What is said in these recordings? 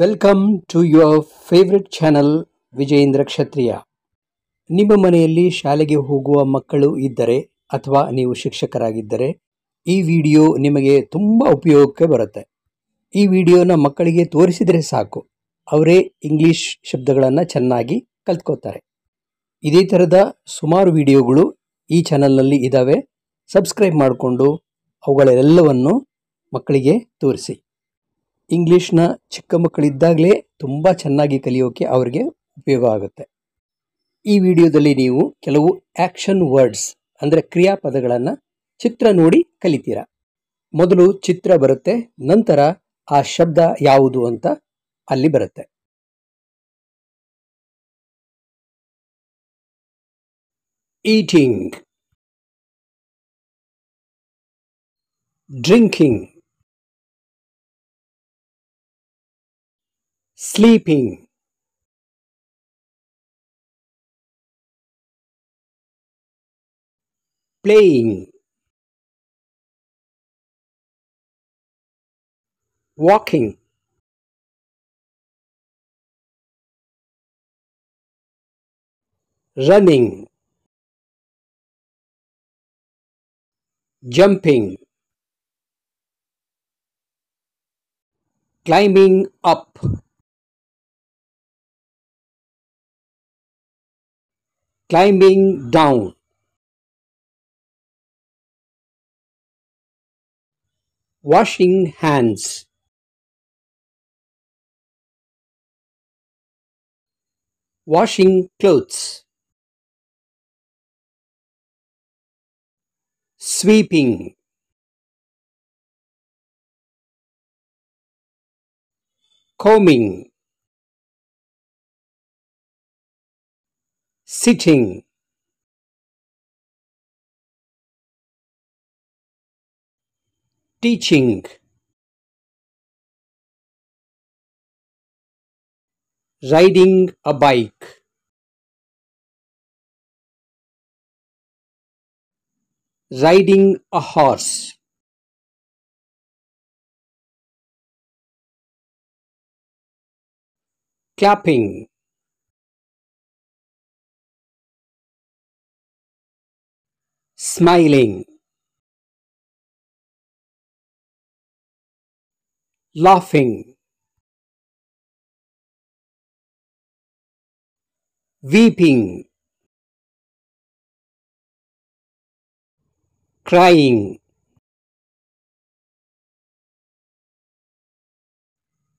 Welcome to your favourite channel Vijayendra Kshatriya ನಿಮ್ಮ ಮನೆಯಲ್ಲಿ ಶಾಲೆಗೆ ಹೋಗುವ ಮಕ್ಕಳು ಇದ್ದರೆ ಅಥವಾ ನೀವು ಶಿಕ್ಷಕರಾಗಿದ್ದರೆ ಈ ವಿಡಿಯೋ ನಿಮಗೆ ತುಂಬ ಉಪಯೋಗಕ್ಕೆ ಬರುತ್ತೆ ಈ ವಿಡಿಯೋನ ಮಕ್ಕಳಿಗೆ ತೋರಿಸಿದರೆ ಸಾಕು ಅವರೇ ಇಂಗ್ಲೀಷ್ ಶಬ್ದಗಳನ್ನು ಚೆನ್ನಾಗಿ ಕಲ್ತ್ಕೋತಾರೆ ಇದೇ ಥರದ ಸುಮಾರು ವಿಡಿಯೋಗಳು ಈ ಚಾನಲ್ನಲ್ಲಿ ಇದ್ದಾವೆ ಸಬ್ಸ್ಕ್ರೈಬ್ ಮಾಡಿಕೊಂಡು ಅವುಗಳೆಲ್ಲವನ್ನು ಮಕ್ಕಳಿಗೆ ತೋರಿಸಿ ಇಂಗ್ಲೀಷ್ನ ಚಿಕ್ಕ ಮಕ್ಕಳಿದ್ದಾಗಲೇ ತುಂಬ ಚೆನ್ನಾಗಿ ಕಲಿಯೋಕೆ ಅವರಿಗೆ ಉಪಯೋಗ ಆಗುತ್ತೆ ಈ ವಿಡಿಯೋದಲ್ಲಿ ನೀವು ಕೆಲವು ಆ್ಯಕ್ಷನ್ ವರ್ಡ್ಸ್ ಅಂದರೆ ಕ್ರಿಯಾಪದಗಳನ್ನು ಚಿತ್ರ ನೋಡಿ ಕಲಿತೀರಾ ಮೊದಲು ಚಿತ್ರ ಬರುತ್ತೆ ನಂತರ ಆ ಶಬ್ದ ಯಾವುದು ಅಂತ ಅಲ್ಲಿ ಬರುತ್ತೆ eating drinking sleeping playing walking running jumping climbing up climbing down. Washing hands. Washing clothes. Sweeping. Combing. sitting teaching riding a bike riding a horse clapping smiling, laughing, weeping, crying,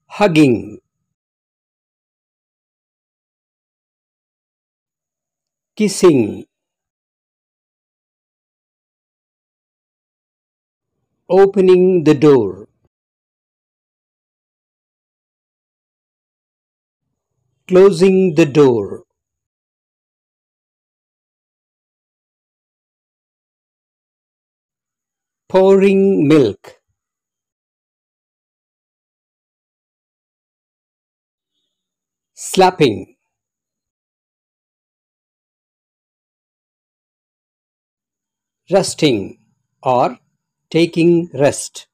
hugging. kissing opening the door. Closing the door. Pouring milk. Slapping. Rusting or taking rest.